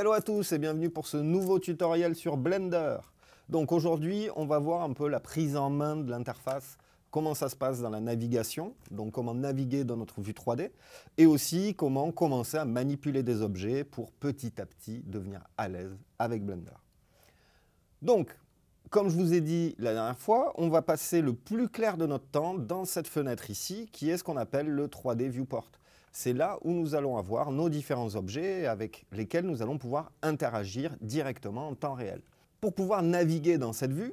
Hello à tous et bienvenue pour ce nouveau tutoriel sur Blender. Donc aujourd'hui, on va voir un peu la prise en main de l'interface, comment ça se passe dans la navigation, donc comment naviguer dans notre vue 3D, et aussi comment commencer à manipuler des objets pour petit à petit devenir à l'aise avec Blender. Donc, comme je vous ai dit la dernière fois, on va passer le plus clair de notre temps dans cette fenêtre ici, qui est ce qu'on appelle le 3D Viewport c'est là où nous allons avoir nos différents objets avec lesquels nous allons pouvoir interagir directement en temps réel. Pour pouvoir naviguer dans cette vue,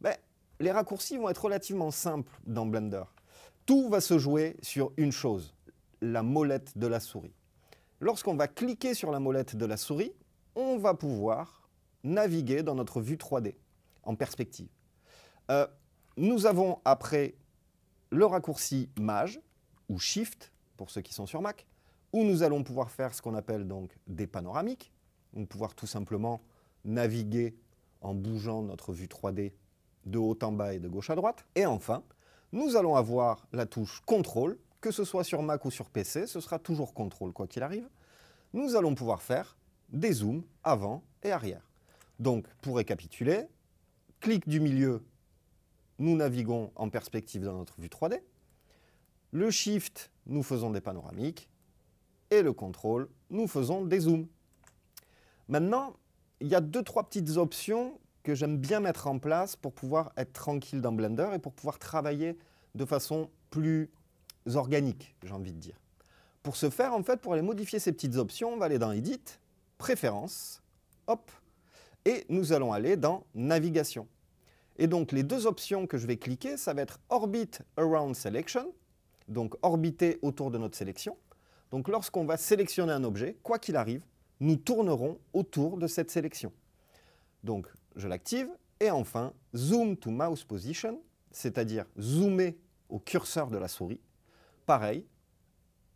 ben, les raccourcis vont être relativement simples dans Blender. Tout va se jouer sur une chose, la molette de la souris. Lorsqu'on va cliquer sur la molette de la souris, on va pouvoir naviguer dans notre vue 3D en perspective. Euh, nous avons après le raccourci Maj ou Shift pour ceux qui sont sur Mac, où nous allons pouvoir faire ce qu'on appelle donc des panoramiques, nous pouvoir tout simplement naviguer en bougeant notre vue 3D de haut en bas et de gauche à droite. Et enfin, nous allons avoir la touche contrôle, que ce soit sur Mac ou sur PC, ce sera toujours contrôle quoi qu'il arrive. Nous allons pouvoir faire des zooms avant et arrière. Donc, pour récapituler, clic du milieu, nous naviguons en perspective dans notre vue 3D. Le shift nous faisons des panoramiques, et le contrôle, nous faisons des zooms. Maintenant, il y a deux, trois petites options que j'aime bien mettre en place pour pouvoir être tranquille dans Blender et pour pouvoir travailler de façon plus organique, j'ai envie de dire. Pour ce faire, en fait, pour aller modifier ces petites options, on va aller dans Edit, Préférences, hop, et nous allons aller dans Navigation. Et donc, les deux options que je vais cliquer, ça va être Orbit Around Selection, donc orbiter autour de notre sélection. Donc lorsqu'on va sélectionner un objet, quoi qu'il arrive, nous tournerons autour de cette sélection. Donc je l'active et enfin zoom to mouse position, c'est-à-dire zoomer au curseur de la souris. Pareil,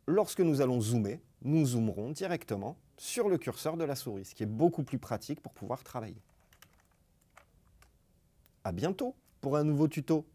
lorsque nous allons zoomer, nous zoomerons directement sur le curseur de la souris, ce qui est beaucoup plus pratique pour pouvoir travailler. A bientôt pour un nouveau tuto